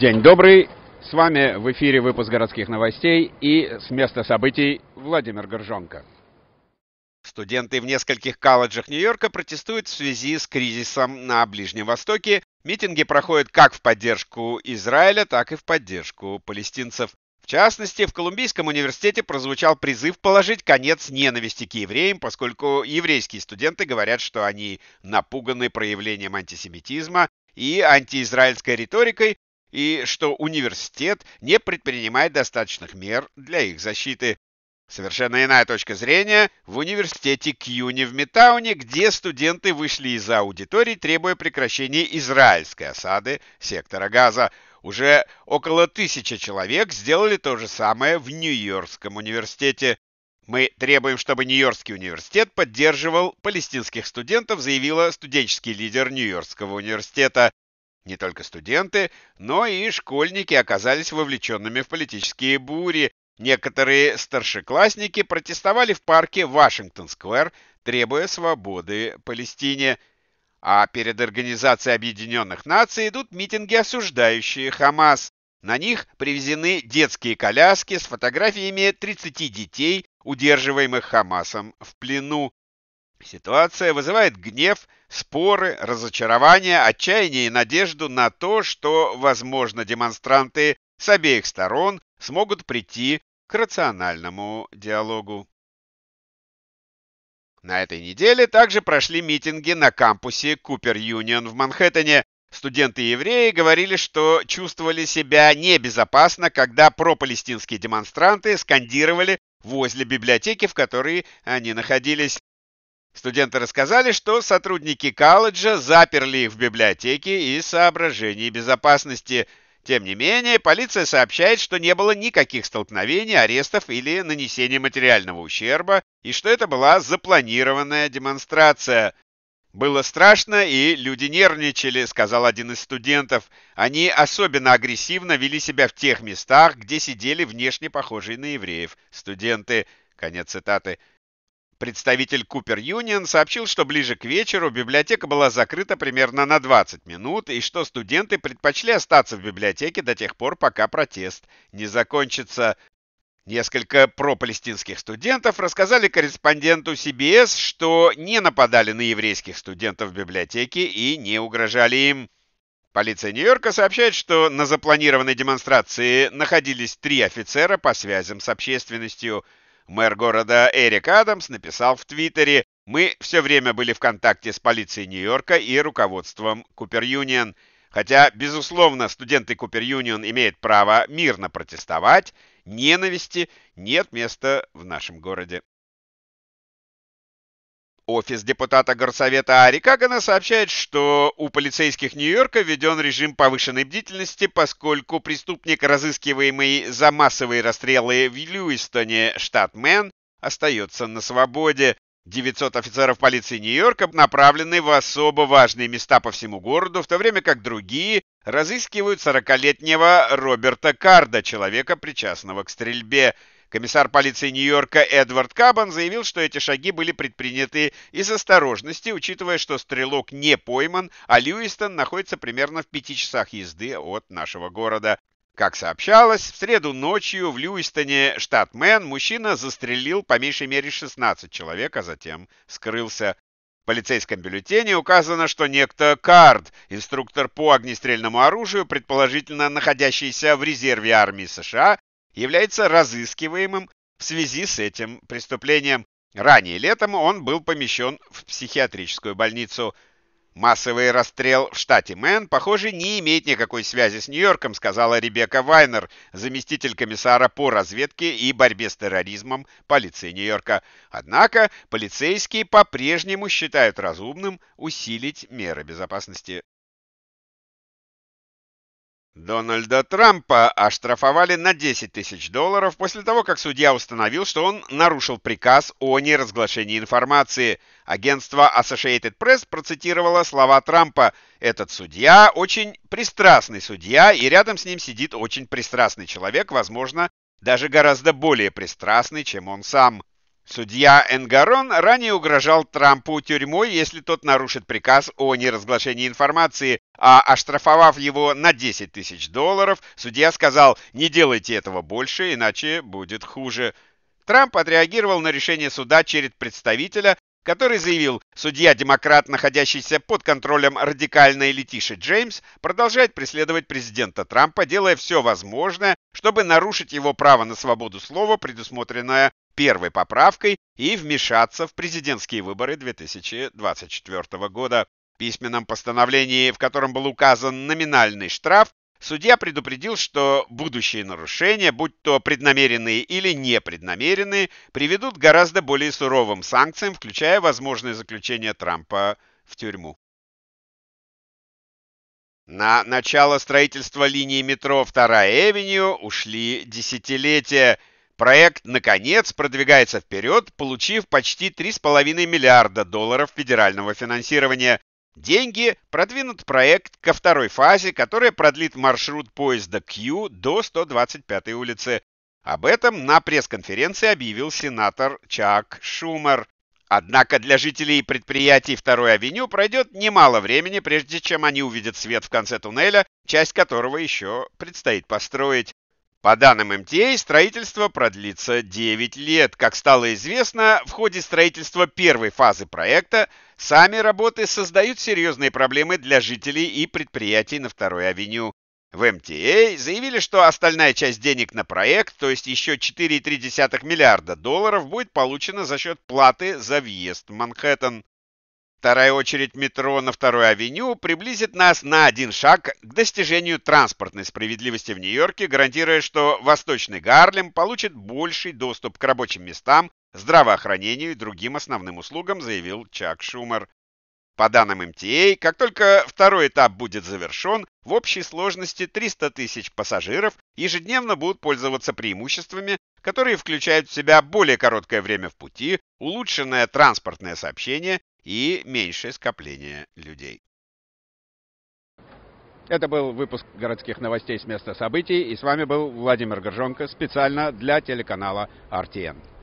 День добрый. С вами в эфире выпуск городских новостей и с места событий Владимир Горжонко. Студенты в нескольких колледжах Нью-Йорка протестуют в связи с кризисом на Ближнем Востоке. Митинги проходят как в поддержку Израиля, так и в поддержку палестинцев. В частности, в Колумбийском университете прозвучал призыв положить конец ненависти к евреям, поскольку еврейские студенты говорят, что они напуганы проявлением антисемитизма и антиизраильской риторикой, и что университет не предпринимает достаточных мер для их защиты. Совершенно иная точка зрения в университете Кьюни в Метауне, где студенты вышли из аудитории, требуя прекращения израильской осады сектора газа. Уже около тысячи человек сделали то же самое в Нью-Йоркском университете. Мы требуем, чтобы Нью-Йоркский университет поддерживал палестинских студентов, заявила студенческий лидер Нью-Йоркского университета. Не только студенты, но и школьники оказались вовлеченными в политические бури. Некоторые старшеклассники протестовали в парке Вашингтон-сквер, требуя свободы Палестине. А перед Организацией Объединенных Наций идут митинги, осуждающие Хамас. На них привезены детские коляски с фотографиями 30 детей, удерживаемых Хамасом в плену. Ситуация вызывает гнев, споры, разочарование, отчаяние и надежду на то, что, возможно, демонстранты с обеих сторон смогут прийти к рациональному диалогу. На этой неделе также прошли митинги на кампусе Купер-Юнион в Манхэттене. Студенты-евреи говорили, что чувствовали себя небезопасно, когда пропалестинские демонстранты скандировали возле библиотеки, в которой они находились. Студенты рассказали, что сотрудники колледжа заперли их в библиотеке из соображений безопасности. Тем не менее, полиция сообщает, что не было никаких столкновений, арестов или нанесения материального ущерба, и что это была запланированная демонстрация. «Было страшно, и люди нервничали», — сказал один из студентов. «Они особенно агрессивно вели себя в тех местах, где сидели внешне похожие на евреев студенты». Конец цитаты. Представитель Купер Юнион сообщил, что ближе к вечеру библиотека была закрыта примерно на 20 минут и что студенты предпочли остаться в библиотеке до тех пор, пока протест не закончится. Несколько пропалестинских студентов рассказали корреспонденту CBS, что не нападали на еврейских студентов в библиотеке и не угрожали им. Полиция Нью-Йорка сообщает, что на запланированной демонстрации находились три офицера по связям с общественностью – Мэр города Эрик Адамс написал в Твиттере «Мы все время были в контакте с полицией Нью-Йорка и руководством Купер Юнион». Хотя, безусловно, студенты Купер Юнион имеют право мирно протестовать, ненависти нет места в нашем городе. Офис депутата Горсовета Ари Кагана сообщает, что у полицейских Нью-Йорка введен режим повышенной бдительности, поскольку преступник, разыскиваемый за массовые расстрелы в Льюистоне, штат Мэн, остается на свободе. 900 офицеров полиции Нью-Йорка направлены в особо важные места по всему городу, в то время как другие разыскивают 40-летнего Роберта Карда, человека, причастного к стрельбе. Комиссар полиции Нью-Йорка Эдвард Кабан заявил, что эти шаги были предприняты из осторожности, учитывая, что стрелок не пойман, а Льюистон находится примерно в пяти часах езды от нашего города. Как сообщалось, в среду ночью в Льюистоне, штат Мэн, мужчина застрелил по меньшей мере 16 человек, а затем скрылся. В полицейском бюллетене указано, что некто Кард, инструктор по огнестрельному оружию, предположительно находящийся в резерве армии США, является разыскиваемым в связи с этим преступлением. Ранее летом он был помещен в психиатрическую больницу. Массовый расстрел в штате Мэн, похоже, не имеет никакой связи с Нью-Йорком, сказала Ребекка Вайнер, заместитель комиссара по разведке и борьбе с терроризмом полиции Нью-Йорка. Однако полицейские по-прежнему считают разумным усилить меры безопасности. Дональда Трампа оштрафовали на 10 тысяч долларов после того, как судья установил, что он нарушил приказ о неразглашении информации. Агентство Associated Press процитировало слова Трампа «Этот судья очень пристрастный судья, и рядом с ним сидит очень пристрастный человек, возможно, даже гораздо более пристрастный, чем он сам». Судья Энгарон ранее угрожал Трампу тюрьмой, если тот нарушит приказ о неразглашении информации, а оштрафовав его на 10 тысяч долларов, судья сказал «не делайте этого больше, иначе будет хуже». Трамп отреагировал на решение суда через представителя, который заявил, судья-демократ, находящийся под контролем радикальной летиши Джеймс, продолжает преследовать президента Трампа, делая все возможное, чтобы нарушить его право на свободу слова, предусмотренное первой поправкой, и вмешаться в президентские выборы 2024 года. В письменном постановлении, в котором был указан номинальный штраф Судья предупредил, что будущие нарушения, будь то преднамеренные или непреднамеренные, приведут к гораздо более суровым санкциям, включая возможное заключение Трампа в тюрьму. На начало строительства линии метро 2-я Эвеню ушли десятилетия. Проект, наконец, продвигается вперед, получив почти 3,5 миллиарда долларов федерального финансирования. Деньги продвинут проект ко второй фазе, которая продлит маршрут поезда Q до 125-й улицы. Об этом на пресс-конференции объявил сенатор Чак Шумер. Однако для жителей предприятий Второй авеню пройдет немало времени, прежде чем они увидят свет в конце туннеля, часть которого еще предстоит построить. По данным МТА, строительство продлится 9 лет. Как стало известно, в ходе строительства первой фазы проекта сами работы создают серьезные проблемы для жителей и предприятий на Второй авеню. В МТА заявили, что остальная часть денег на проект, то есть еще 4,3 миллиарда долларов, будет получена за счет платы за въезд в Манхэттен. Вторая очередь метро на Второй авеню приблизит нас на один шаг к достижению транспортной справедливости в Нью-Йорке, гарантируя, что Восточный Гарлем получит больший доступ к рабочим местам, здравоохранению и другим основным услугам, заявил Чак Шумер. По данным МТА, как только второй этап будет завершен, в общей сложности 300 тысяч пассажиров ежедневно будут пользоваться преимуществами, которые включают в себя более короткое время в пути, улучшенное транспортное сообщение и меньшее скопление людей. Это был выпуск городских новостей с места событий, и с вами был Владимир Горжонко специально для телеканала RTN.